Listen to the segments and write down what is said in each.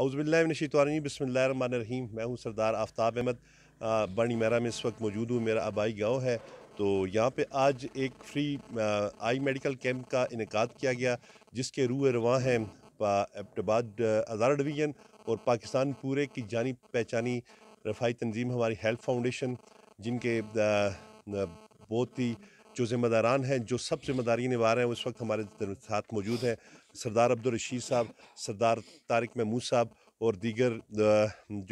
अउज़बिल्लाशितवानी बसमान रहीम मैं हूँ सरदार आफ्ताब अहमद बनी मेरा में इस वक्त मौजूद हूँ मेरा आबाई गाँव है तो यहाँ पे आज एक फ्री आई मेडिकल कैंप का इनका किया गया जिसके रूए रवान हैं एबाद अजारा डिवीज़न और पाकिस्तान पूरे की जानी पहचानी रफाई तंजीम हमारी हेल्थ फाउंडेशन जिनके बहुत ही जो ज़िम्मेदारान हैं जो सब ज़िम्मेदारी निभा रहे हैं उस वक्त हमारे साथ मौजूद हैं सरदार अब्दुलरशीद साहब सरदार तारिक महमूद साहब और दीगर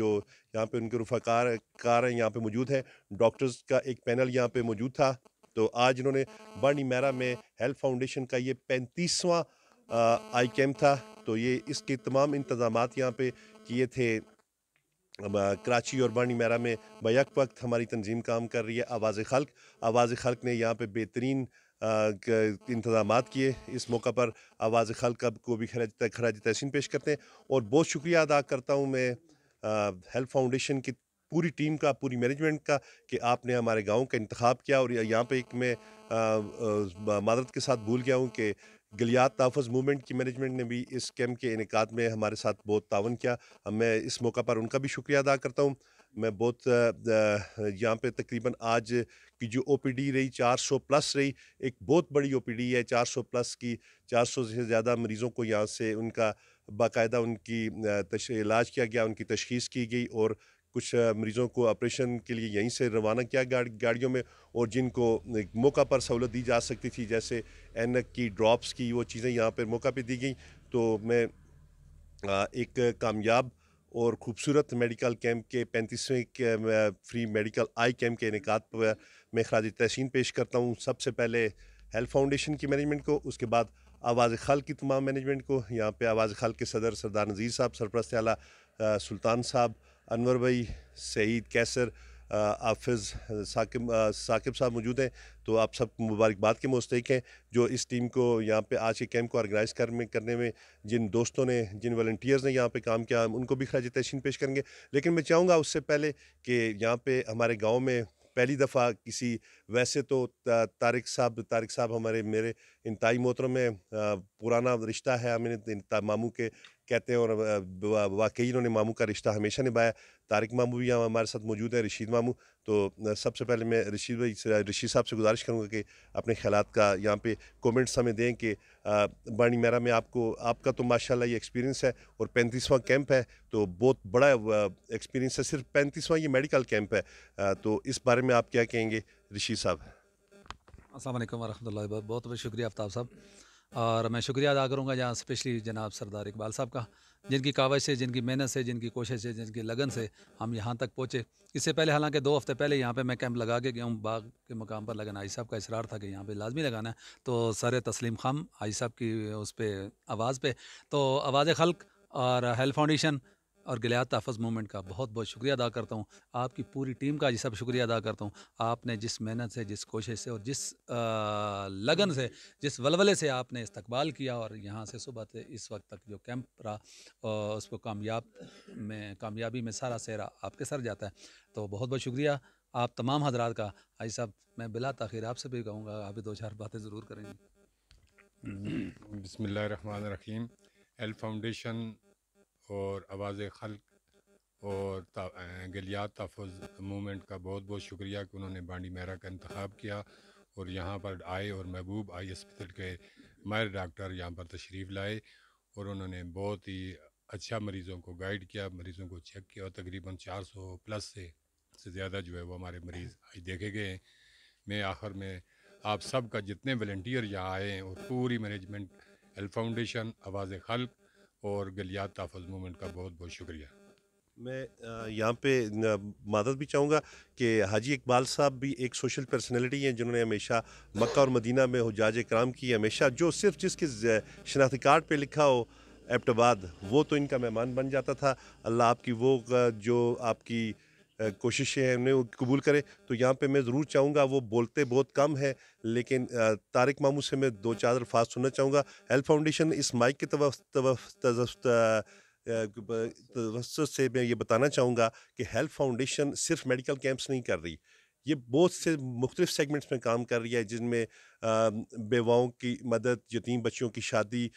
जो यहाँ पे उनके रफाकार कार हैं यहाँ पे मौजूद हैं डॉक्टर्स का एक पैनल यहाँ पे मौजूद था तो आज इन्होंने बर्नी मैरा में हेल्थ फाउंडेशन का ये पैंतीसवां आई कैम्प था तो ये इसके तमाम इंतज़ाम यहाँ पे किए थे कराची और बानी मैरा में बैक वक्त हमारी तंजीम काम कर रही है आवाज़ खल्क आवाज़ खल्क ने यहाँ पर बेहतरीन इंतजाम किए इस मौका पर आवाज़ खल्क को भी खराज खराज तहसीन पेश करते हैं और बहुत शुक्रिया अदा करता हूँ मैं हेल्प फाउंडेशन की पूरी टीम का पूरी मैनेजमेंट का कि आपने हमारे गांव का इंतखब किया और यहाँ पे एक मैं मदद के साथ भूल गया हूँ कि गलियात तहफ़ मूवमेंट की मैनेजमेंट ने भी इस कैम्प के इनका में हमारे साथ बहुत तावन किया मैं इस मौका पर उनका भी शुक्रिया अदा करता हूँ मैं बहुत यहाँ पे तकरीबन आज की जो ओपीडी रही 400 प्लस रही एक बहुत बड़ी ओपीडी है 400 प्लस की 400 से ज़्यादा मरीज़ों को यहाँ से उनका बाकायदा उनकी इलाज किया गया उनकी तशखीस की गई और कुछ मरीज़ों को ऑपरेशन के लिए यहीं से रवाना किया गाड़ी गाड़ियों में और जिनको मौका पर सहूलत दी जा सकती थी जैसे एनक की ड्रॉप्स की वो चीज़ें यहाँ पर मौका पर दी गई तो मैं एक कामयाब और ख़ूबसूरत मेडिकल कैंप के पैंतीसवें फ्री मेडिकल आई कैंप के इनका मैं खराज तहसीन पेश करता हूँ सबसे पहले हेल्थ फाउंडेशन की मैनेजमेंट को उसके बाद आवाज़ खाल की तमाम मैनेजमेंट को यहाँ पे आवाज़ खाल के सदर सरदार नज़ीर साहब सरप्रस्त आला सुल्तान साहब अनवर भाई सईद कैसर आफिज़ साकिब साकिब साहब मौजूद हैं तो आप सब मुबारकबाद के मुस्तक हैं जो इस टीम को यहाँ पे आज के कैंप को ऑर्गेनाइज़ कर में करने में जिन दोस्तों ने जिन वॉल्टियर्स ने यहाँ पे काम किया उनको भी खराज तहसीन पेश करेंगे लेकिन मैं चाहूँगा उससे पहले कि यहाँ पे हमारे गाँव में पहली दफ़ा किसी वैसे तो तारिक साहब तारिक साहब हमारे मेरे इंतई मोहतरम में पुराना रिश्ता है मैंने मामू के कहते हैं और वाकई इन्होंने मामू का रिश्ता हमेशा निभाया तारिक मामू भी हमारे साथ मौजूद है रशीद मामू तो सबसे पहले मैं रशीद भाई से रशीद साहब से गुजारिश करूँगा कि अपने ख्याल का यहाँ पे कमेंट्स हमें दें कि बानी मेरा में आपको आपका तो माशाल्लाह ये एक्सपीरियंस है और पैंतीसवां कैंप है तो बहुत बड़ा एक्सपीरियंस है सिर्फ पैंतीसवां ये मेडिकल कैंप है तो इस बारे में आप क्या कहेंगे रशीद साहब असल वरहमल बहुत बहुत शुक्रिया आफ्ताब साहब और मैं शुक्रिया अदा करूँगा जहाँ स्पेशली जनाब सरदार इकबाल साहब का जिनकी कावज से जिनकी मेहनत से जिनकी कोशिश है जिनकी लगन से हम यहाँ तक पहुँचे इससे पहले हालांकि दो हफ्ते पहले यहाँ पे मैं कैंप लगा के गया हूँ बाग के मकाम पर लगन आई साहब का इसरार था कि यहाँ पे लाजमी लगाना है तो सर तस्लीम खाम आई साहब की उस पर आवाज़ पे तो आवाज़ खल्क और हेल्थ फाउंडेशन और गिलात तहफ़ मूवमेंट का बहुत बहुत शुक्रिया अदा करता हूँ आपकी पूरी टीम का जी सब शुक्रिया अदा करता हूँ आपने जिस मेहनत से जिस कोशिश से और जिस लगन से जिस वलवले से आपने इस्तकबाल किया और यहाँ से सुबह से इस वक्त तक जो कैंप रहा उसको कामयाब में कामयाबी में सारा सेहरा आपके सर जाता है तो बहुत बहुत शुक्रिया आप तमाम हजरात का आई साहब मैं बिला तखिर आपसे भी कहूँगा आप भी दो चार बातें ज़रूर करेंगे बसमिल्ल रहीम एल फाउंडेशन और आवाज़ खल और गलियात तहफ़ मूवमेंट का बहुत बहुत शुक्रिया कि उन्होंने बांडी महरा का इंतखब किया और यहाँ पर आए और महबूब आई हस्पिटल के मायर डॉक्टर यहाँ पर तशरीफ़ लाए और उन्होंने बहुत ही अच्छा मरीज़ों को गाइड किया मरीज़ों को चेक किया और तकरीबन 400 प्लस से से ज़्यादा जो है वो हमारे मरीज़ आज देखे गए हैं मैं आखिर में आप सब का जितने वॉल्टियर यहाँ आए हैं और पूरी मैनेजमेंट हेल्थ फाउंडेशन आवाज़ खल्क और गलियात ताफज मूवमेंट का बहुत बहुत शुक्रिया मैं यहाँ पे मदद भी चाहूँगा कि हाजी इकबाल साहब भी एक सोशल पर्सनैलिटी हैं जिन्होंने हमेशा मक्का और मदीना में हो जाज कराम की हमेशा जो सिर्फ जिसके शनाख्ती कार्ड पर लिखा हो एप्टबाद वो तो इनका मेहमान बन जाता था अल्लाह आपकी वो जो आपकी कोशिशें हैं उन्हें वो कबूल करें तो यहाँ पे मैं ज़रूर चाहूँगा वो बोलते बहुत कम है लेकिन तारिक मामू से मैं दो चार अल्फाज सुनना चाहूँगा हेल्थ फाउंडेशन इस माइक के तवस्त से मैं ये बताना चाहूँगा कि हेल्थ फाउंडेशन सिर्फ मेडिकल कैंप्स नहीं कर रही ये बहुत से मुख्तफ सेगमेंट्स में काम कर रही है जिनमें बेवाओं की मदद यतीम बच्चों की शादी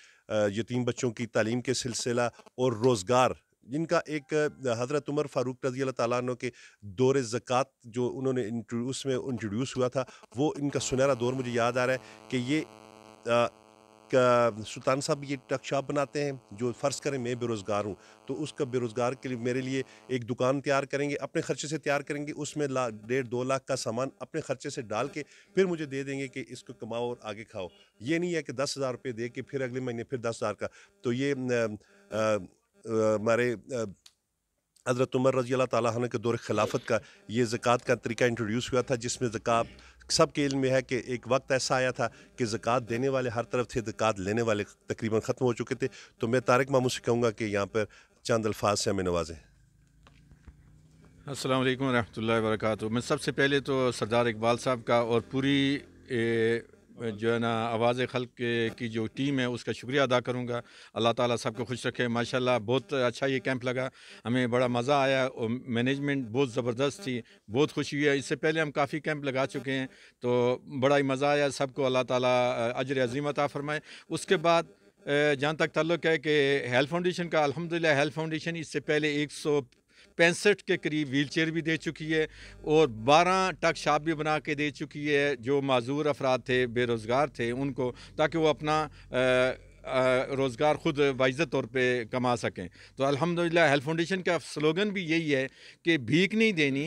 यतीम बच्चों की तालीम के सिलसिला और रोज़गार जिनका एक हज़रत उमर फ़ारूक रजी अल्लाह के दौर ज़क़़त जो उन्होंने उसमें इंट्रोड्यूस हुआ था वो इनका सुनहरा दौर मुझे याद आ रहा है कि ये आ, सुल्तान साहब ये टक बनाते हैं जो फ़र्ज़ करें मैं बेरोज़गार हूँ तो उसका बेरोज़गार के लिए मेरे लिए एक दुकान तैयार करेंगे अपने खर्चे से तैयार करेंगे उसमें ला डेढ़ दो लाख का सामान अपने खर्चे से डाल के फिर मुझे दे देंगे कि इसको कमाओ और आगे खाओ ये नहीं है कि दस हज़ार रुपये दे के फिर अगले महीने फिर दस हज़ार का तो ये आ, आ, हमारे हज़रत उमर रजी अल्लाह ताली के दौर खिलाफत का ये ज़क़़त का तरीका इंट्रोड्यूस हुआ था जिसमें ज़क़़त सब के इल्म में है कि एक वक्त ऐसा आया था कि ज़क़़त देने वाले हर तरफ थे ज़क़़त लेने वाले तकरीबन ख़त्म हो चुके थे तो मैं तारक मामू से कहूँगा कि यहाँ पर चंद अल्फाज से हमें नवाजें असल वरहमल वर्क मैं सबसे पहले तो सरदार इकबाल साहब का और पूरी जो है ना आवाज़ खल की जो टीम है उसका शुक्रिया अदा करूँगा अल्लाह ताला सबको खुश रखे माशाल्लाह बहुत अच्छा ये कैंप लगा हमें बड़ा मज़ा आया और मैनेजमेंट बहुत ज़बरदस्त थी बहुत खुशी हुई है इससे पहले हम काफ़ी कैंप लगा चुके हैं तो बड़ा ही मज़ा आया सबको अल्लाह ताली अजर अजीमता फरमाए उसके बाद जहाँ तक तल्लक है कि हेल्थ फाउंडेशन का अलहमदिल्ला हेल्थ फाउंडेशन इससे पहले एक सौ पैंसठ के करीब व्हीलचेयर भी दे चुकी है और बारह टक शाप भी बना के दे चुकी है जो मजूर अफराद थे बेरोज़गार थे उनको ताकि वो अपना आ, रोज़गार ख़ुद वाइज तौर पे कमा सकें तो अल्हम्दुलिल्लाह हेल्थ फाउंडेशन का स्लोगन भी यही है कि भीख नहीं देनी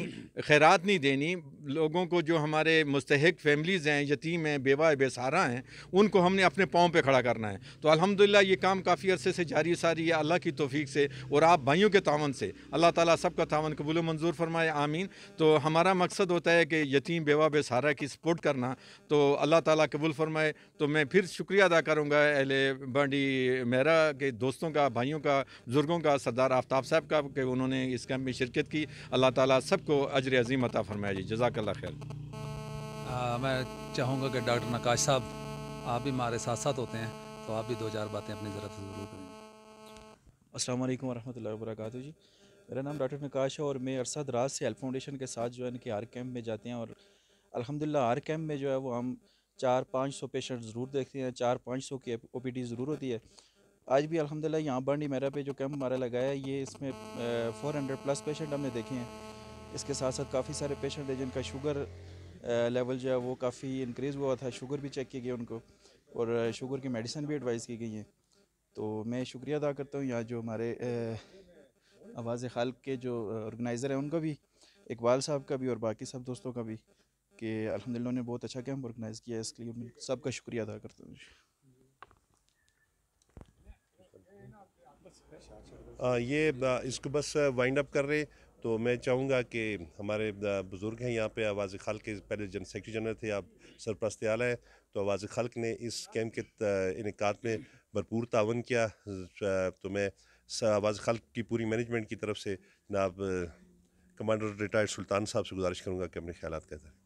खैरात नहीं देनी लोगों को जो हमारे मुस्तक फैमिलीज़ हैं यतीम हैं बेवा बेसहारा हैं उनको हमने अपने पाँव पर खड़ा करना है तो अलहमदिल्ला ये काम काफ़ी अरसे से जारी सारी है अल्लाह की तोफ़ी से और आप भाइयों के तावन से अल्लाह ताली सब का तावन कबूल मंजूर फ़रमाए आमीन तो हमारा मकसद होता है कि यतीम बेवा बेसहारा की सपोर्ट करना तो अल्लाह ताली कबूल फ़रमाए तो मैं फिर शुक्रिया अदा करूँगा अहले बड़ी मेरा के दोस्तों का भाइयों का बुज़ुर्गों का सरदार आफ्ताब साहब का कि उन्होंने इस कैंप में शिरकत की अल्लाह ताला सबको अजर अजीम अता फरमाया जी जजाकल्ला खैर मैं चाहूँगा कि डॉक्टर नकाश साहब आप भी हमारे साथ साथ होते हैं तो आप भी दो चार बातें अपनी ज़रा ज़रूर करें अस्सलाम वालेकुम वरहमतुल्लाहि वबरकातुहू जी मेरा नाम डॉक्टर नकाश है और मैं अरसा दराज से हेल्प फाउंडेशन के साथ जो है इनके हर कैंप में जाते हैं और अलहमदिल्ला हर कैंप में जो है वो हम चार पाँच सौ पेशेंट ज़रूर देखते हैं चार पाँच सौ की ओ पी डी ज़रूर होती है आज भी अलहमदिल्ला यहाँ बंडी मेरा पे जो कैम्प हमारा लगाया है ये इसमें फ़ोर हंड्रेड प्लस पेशेंट हमने देखे हैं इसके साथ साथ काफ़ी सारे पेशेंट हैं जिनका शुगर लेवल जो है वो काफ़ी इंक्रीज़ हुआ था शुगर भी चेक किया गया उनको और शुगर की मेडिसिन भी एडवाइस की गई है तो मैं शुक्रिया अदा करता हूँ यहाँ जो हमारे आवाज़ खाल के जो ऑर्गेनाइज़र हैं उनका भी इकबाल साहब का भी और बाकी सब दोस्तों का भी कि अलहमदिल्ला ने बहुत अच्छा कैंप ऑर्गेनाइज़ किया इसके लिए मैं सबका शुक्रिया अदा करता हूँ ये इसको बस वाइंड अप कर रहे तो मैं चाहूँगा कि हमारे बुज़ुर्ग हैं यहाँ पे आवाज़ खल के पहले जन सेक्रटरी जनरल थे आप सरप्रस्त आला है तो आवाज़ खल ने इस कैम्प के इनका में भरपूर तावन किया तो मैं आवाज़ खल की पूरी मैनेजमेंट की तरफ से आप कमांडर रिटायर्ड सुल्तान साहब से गुजारिश करूँगा कि अपने ख्याल कहते हैं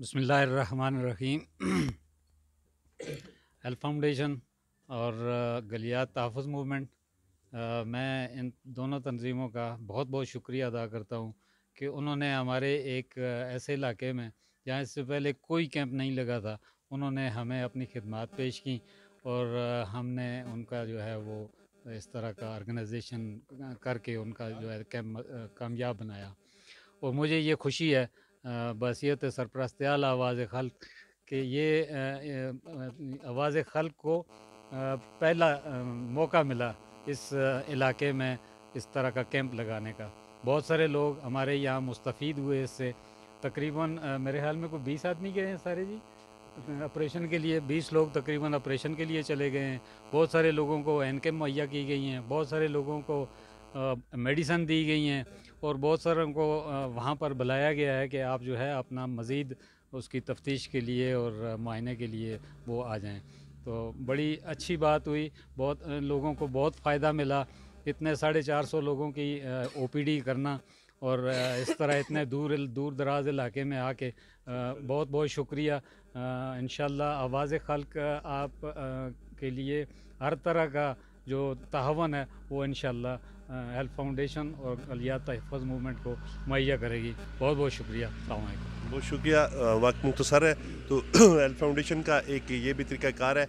बसमीम एल फाउंडेशन और गलियात तहफ़ मूवमेंट मैं इन दोनों तनजीमों का बहुत बहुत शुक्रिया अदा करता हूँ कि उन्होंने हमारे एक ऐसे इलाके में जहाँ इससे पहले कोई कैंप नहीं लगा था उन्होंने हमें अपनी खिदमत पेश की और हमने उनका जो है वो इस तरह का ऑर्गेनाइजेशन करके उनका जो है कैंप कामयाब बनाया और मुझे ये खुशी है बसीत सरपरस्त आवाज़ खल के ये आवाज़ खल को पहला मौका मिला इस इलाके में इस तरह का कैंप लगाने का बहुत सारे लोग हमारे यहाँ मुस्तफ़ हुए इससे तकरीबन मेरे ख्याल में कोई बीस आदमी गए हैं सारे जी ऑपरेशन के लिए बीस लोग तकरीबन ऑपरेशन के लिए चले गए हैं बहुत सारे लोगों को एन मुहैया की गई हैं बहुत सारे लोगों को मेडिसन दी गई हैं और बहुत सारे को वहाँ पर बुलाया गया है कि आप जो है अपना मज़ीद उसकी तफ्तीश के लिए और मायने के लिए वो आ जाएँ तो बड़ी अच्छी बात हुई बहुत लोगों को बहुत फ़ायदा मिला इतने साढ़े चार सौ लोगों की ओपीडी करना और इस तरह इतने दूर दूर दराज इलाके में आके बहुत बहुत शुक्रिया इन आवाज़ खल्क आप के लिए हर तरह का जो तहवन है वो इन हेल्प फाउंडेशन और अलिया तहफ़ मूवमेंट को मुहैया करेगी बहुत बहुत शुक्रिया अलैक्म बहुत शुक्रिया वक्त मुख्तसर है तो हेल्प फाउंडेशन का एक ये भी तरीक़ाकार है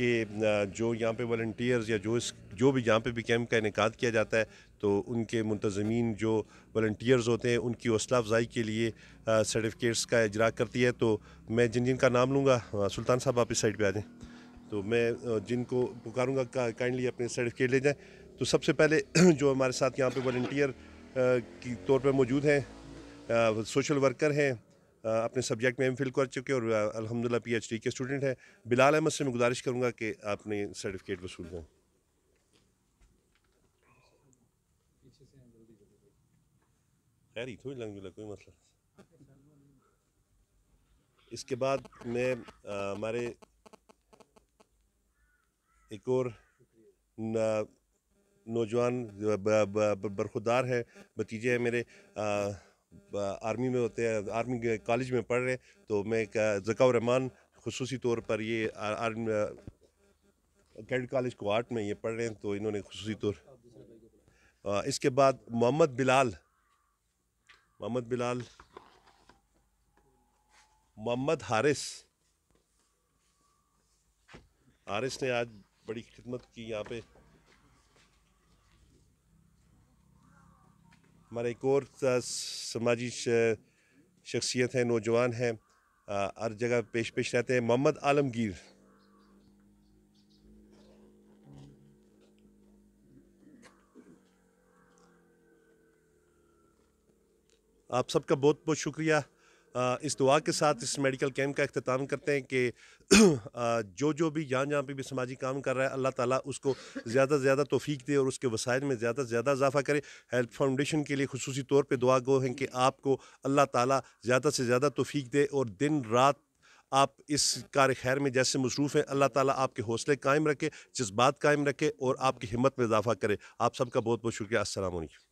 कि जो यहाँ पे वॉल्टियर्स या जो इस जो भी यहाँ पे भी कैंप का इनका किया जाता है तो उनके मुंतजमीन जो वॉल्टियर्स होते हैं उनकी हौसला अफजाई के लिए सर्टिफिकेट्स का इजरा करती है तो मैं जिन जिन का नाम लूँगा सुल्तान साहब आप इस साइड पर आ जाएँ तो मैं जिनको पुकारूँगा काइंडली अपने सर्टिफिकेट ले जाएँ तो सबसे पहले जो हमारे साथ यहाँ पे वॉल्टियर की तौर पे मौजूद हैं सोशल वर्कर हैं अपने सब्जेक्ट में एम फिल कर चुके और अलहमदिल्ला पीएचडी के स्टूडेंट हैं बिलाल अहमद से मैं गुजारिश करूँगा कि आपने सर्टिफिकेट वसूल करें खैर ही कोई मसला इसके बाद मैं हमारे एक और नौजवान बरखुदार हैं भतीजे हैं मेरे आर्मी में होते हैं आर्मी कॉलेज में पढ़ रहे हैं तो मैं रहमान खसूसी तौर पर ये कैड कॉलेज को आर्ट में ये पढ़ रहे हैं तो इन्होंने खसूसी तौर इसके बाद मोहम्मद बिलाल मोहम्मद बिलाल मोहम्मद हारिस हारिस ने आज बड़ी खिदमत की यहाँ पे हमारा एक और समाजी शख्सियत है नौजवान है हर जगह पेश पेश रहते हैं मोहम्मद आलमगीर आप सबका बहुत बहुत शुक्रिया इस दुआ के साथ इस मेडिकल कैंप का अख्ताम करते हैं कि जो जो भी जहाँ जहाँ पे भी समाजी काम कर रहा है अल्लाह ताला उसको ज़्यादा से ज़्यादा तोफ़ीक दे और उसके वसायल में ज़्यादा से ज़्यादा इजाफा करे हेल्प फाउंडेशन के लिए खसूसी तौर पर दुआ गो हैं कि आपको अल्लाह ताला ज़्यादा से ज़्यादा तोफ़ीक दे और दिन रात आप इस कार खैर में जैसे मसरूफ़ हैं अल्लाह ताला आपके हौसले कायम रखे जज्बात कायम रखे और आपकी हिम्मत में इजाफ़ा करे आप सबका बहुत बहुत शुक्रिया असल